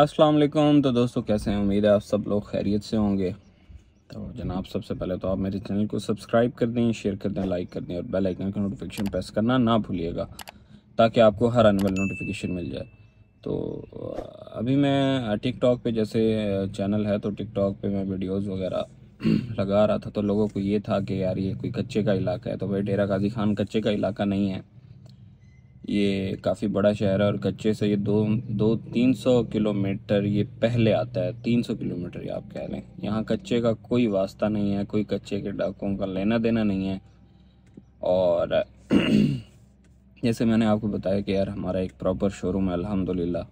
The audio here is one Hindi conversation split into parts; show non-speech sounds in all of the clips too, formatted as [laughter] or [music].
अस्सलाम वालेकुम तो दोस्तों कैसे हैं उम्मीद है आप सब लोग खैरियत से होंगे तो जनाब सबसे पहले तो आप मेरे चैनल को सब्सक्राइब कर दें शेयर कर दें लाइक कर दें और बेल आइकन का नोटिफिकेशन प्रेस करना ना भूलिएगा ताकि आपको हर आने वाला नोटिफिकेशन मिल जाए तो अभी मैं टिकटॉक पे जैसे चैनल है तो टिकटॉक पे मैं वीडियोज़ वगैरह [clears throat] लगा रहा था तो लोगों को ये था कि यार ये कोई कच्चे का इलाका है तो भाई डेरा गाजी खान कच्चे का इलाका नहीं है ये काफ़ी बड़ा शहर है और कच्चे से ये दो दो तीन सौ किलोमीटर ये पहले आता है तीन सौ किलोमीटर ये आप कह लें यहाँ कच्चे का कोई वास्ता नहीं है कोई कच्चे के डाकों का लेना देना नहीं है और [clears throat] जैसे मैंने आपको बताया कि यार हमारा एक प्रॉपर शोरूम है अल्हम्दुलिल्लाह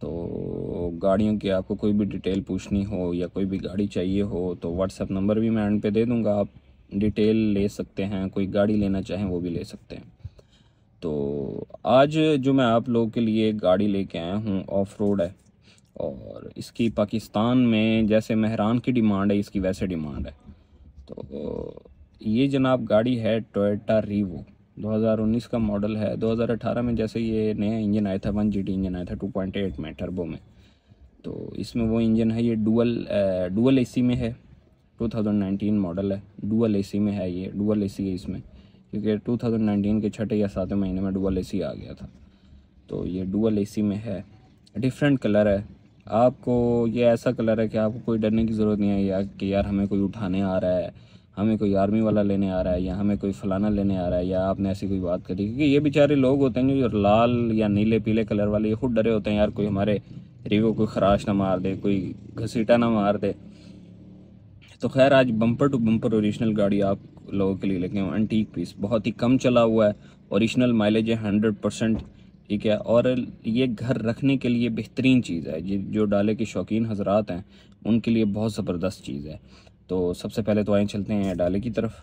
तो गाड़ियों की आपको कोई भी डिटेल पूछनी हो या कोई भी गाड़ी चाहिए हो तो व्हाट्सअप नंबर भी मैं एंड पे दे दूँगा आप डिटेल ले सकते हैं कोई गाड़ी लेना चाहें वो भी ले सकते हैं तो आज जो मैं आप लोगों के लिए गाड़ी लेके आया हूँ ऑफ रोड है और इसकी पाकिस्तान में जैसे महरान की डिमांड है इसकी वैसे डिमांड है तो ये जनाब गाड़ी है टोयटा रीवो 2019 का मॉडल है 2018 में जैसे ये नया इंजन आया था वन जी इंजन आया था 2.8 में टर्बो में तो इसमें वो इंजन है ये डुअल डुअल एसी में है 2019 मॉडल है डुअल एसी में है ये डुअल एसी है इसमें क्योंकि 2019 के छठे या सातवें महीने में डुअल एसी आ गया था तो ये डुअल एसी में है डिफरेंट कलर है आपको ये ऐसा कलर है कि आपको कोई डरने की ज़रूरत नहीं है या कि यार हमें कोई उठाने आ रहा है हमें कोई आर्मी वाला लेने आ रहा है या हमें कोई फलाना लेने आ रहा है या आपने ऐसी कोई बात करी क्योंकि ये बेचारे लोग होते हैं जो लाल या नीले पीले कलर वाले ये खुद डरे होते हैं यार कोई हमारे रिवो कोई खराश ना मार दे कोई घसीटा ना मार दे तो खैर आज बम्पर टू बम्पर ओरिजिनल गाड़ी आप लोगों के लिए लेके हूँ एंटीक पीस बहुत ही कम चला हुआ है ओरिजिनल माइलेज है हंड्रेड परसेंट ठीक है और ये घर रखने के लिए बेहतरीन चीज़ है ये जो डाले के शौकीन हजरात हैं उनके लिए बहुत ज़बरदस्त चीज़ है तो सबसे पहले तो आए चलते हैं डाले की तरफ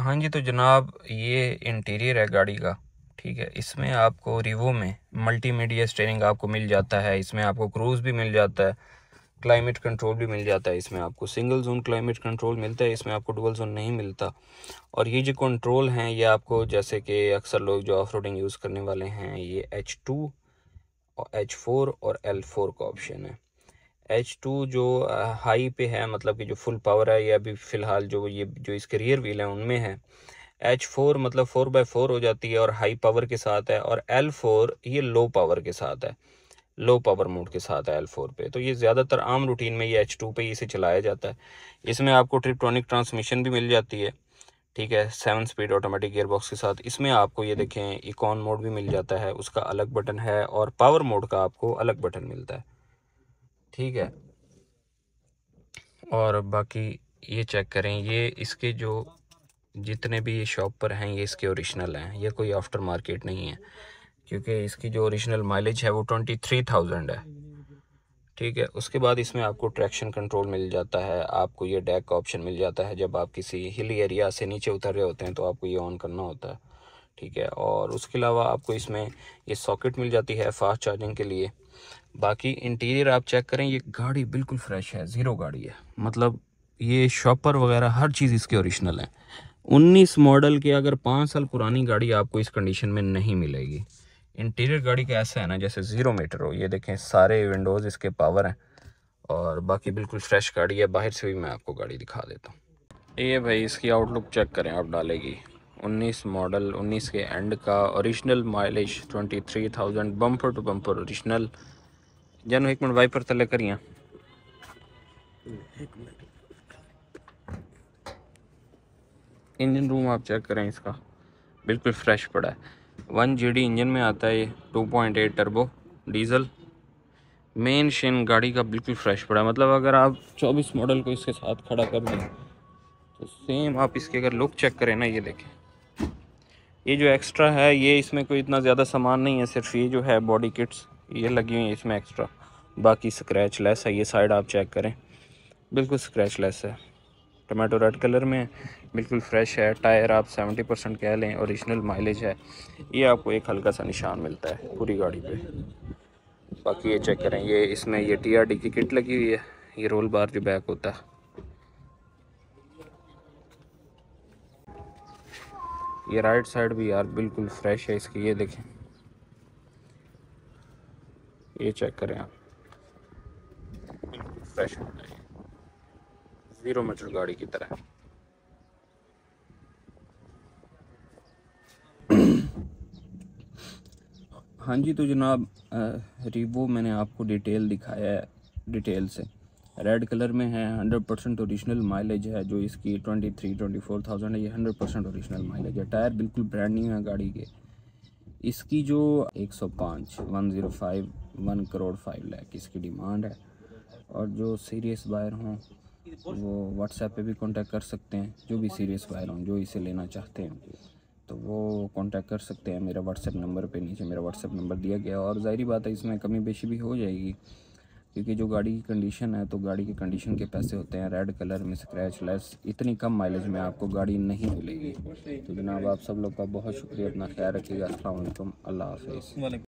हाँ जी तो जनाब ये इंटीरियर है गाड़ी का ठीक है इसमें आपको रिवो में मल्टीमीडिया स्टेयरिंग आपको मिल जाता है इसमें आपको क्रूज़ भी मिल जाता है क्लाइमेट कंट्रोल भी मिल जाता है इसमें आपको सिंगल जोन क्लाइमेट कंट्रोल मिलता है इसमें आपको डबल जोन नहीं मिलता और ये जो कंट्रोल हैं ये आपको जैसे कि अक्सर लोग जो ऑफ रोडिंग यूज़ करने वाले हैं ये एच टू और एच फोर और एल फोर का ऑप्शन है एच टू जो हाई पे है मतलब कि जो फुल पावर है या अभी फ़िलहाल जो ये जो इसके रियर व्हील है उनमें है एच फोर मतलब फ़ोर बाई फोर हो जाती है और हाई पावर के साथ है और एल फोर ये लो पावर के साथ है लो पावर मोड के साथ है एल फोर पे तो ये ज़्यादातर आम रूटीन में ये एच टू पे इसे चलाया जाता है इसमें आपको ट्रिप्टॉनिक ट्रांसमिशन भी मिल जाती है ठीक है seven speed automatic gearbox box के साथ इसमें आपको ये देखें इकॉन मोड भी मिल जाता है उसका अलग बटन है और पावर मोड का आपको अलग बटन मिलता है ठीक है और बाकी ये चेक करें ये इसके जो जितने भी ये शॉप पर हैं ये इसके ओरिजिनल हैं ये कोई आफ्टर मार्केट नहीं है क्योंकि इसकी जो ओरिजिनल माइलेज है वो ट्वेंटी थ्री थाउजेंड है ठीक है उसके बाद इसमें आपको ट्रैक्शन कंट्रोल मिल जाता है आपको ये डैक का ऑप्शन मिल जाता है जब आप किसी हिल एरिया से नीचे उतर रहे होते हैं तो आपको ये ऑन करना होता है ठीक है और उसके अलावा आपको इसमें ये सॉकेट मिल जाती है फास्ट चार्जिंग के लिए बाकी इंटीरियर आप चेक करें ये गाड़ी बिल्कुल फ्रेश है ज़ीरो गाड़ी है मतलब ये शॉपर वगैरह हर चीज़ इसके ओरिजिनल है 19 मॉडल के अगर पाँच साल पुरानी गाड़ी आपको इस कंडीशन में नहीं मिलेगी इंटीरियर गाड़ी का ऐसा है ना जैसे ज़ीरो मीटर हो ये देखें सारे विंडोज़ इसके पावर हैं और बाकी बिल्कुल फ्रेश गाड़ी है बाहर से भी मैं आपको गाड़ी दिखा देता हूँ ये भाई इसकी आउटलुक चेक करें आप डालेगी 19 मॉडल 19 के एंड का original mileage 23,000 bumper to bumper original जानू एक मिनट वाइपर तले करिए इंजन रूम आप चेक करें इसका बिल्कुल फ्रेश पड़ा है वन जी इंजन में आता है ये two point eight turbo diesel मेन शेन गाड़ी का बिल्कुल फ्रेश पड़ा है मतलब अगर आप 24 मॉडल को इसके साथ खड़ा कर दें तो सेम आप इसके अगर लुक चेक करें ना ये देखें ये जो एक्स्ट्रा है ये इसमें कोई इतना ज़्यादा सामान नहीं है सिर्फ ये जो है बॉडी किट्स ये लगी हुई है इसमें एक्स्ट्रा बाकी स्क्रैच लेस है ये साइड आप चेक करें बिल्कुल स्क्रैच लेस है टमाटो रेड कलर में बिल्कुल फ्रेश है टायर आप 70 परसेंट कह लें औरिजिनल माइलेज है ये आपको एक हल्का सा निशान मिलता है पूरी गाड़ी पे बाकी ये चेक करें ये इसमें ये टीआरडी की किट लगी हुई है ये रोल बार जो बैक होता है ये राइट साइड भी यार बिल्कुल फ्रेश है इसकी ये देखें ये चेक करें आप बिल्कुल फ्रेश होता है जीरो मीटर गाड़ी की तरह हाँ जी तो जनाब रिवो मैंने आपको डिटेल दिखाया है डिटेल से रेड कलर में है 100 परसेंट ओरिजिनल माइलेज है जो इसकी 23 फोर थाउजेंड है ये 100 परसेंट ओरिजिनल माइलेज है टायर बिल्कुल ब्रांड न्यू है गाड़ी के इसकी जो 105 105 1 करोड़ 5 लाख इसकी डिमांड है और जो सीरियस बायर हों वो व्हाट्सएप पे भी कांटेक्ट कर सकते हैं जो भी सीरियस वायर हों जो इसे लेना चाहते हैं तो वो कांटेक्ट कर सकते हैं मेरा व्हाट्सएप नंबर पे नीचे मेरा व्हाट्सएप नंबर दिया गया और ज़ाहरी बात है इसमें कमी बेशी भी हो जाएगी क्योंकि जो गाड़ी की कंडीशन है तो गाड़ी की कंडीशन के पैसे होते हैं रेड कलर में स्क्रैच लेस इतनी कम माइलेज में आपको गाड़ी नहीं मिलेगी तो जनाब आप सब लोग का बहुत शुक्रिया अपना ख्याल रखिएगा असल अल्लाह हाफ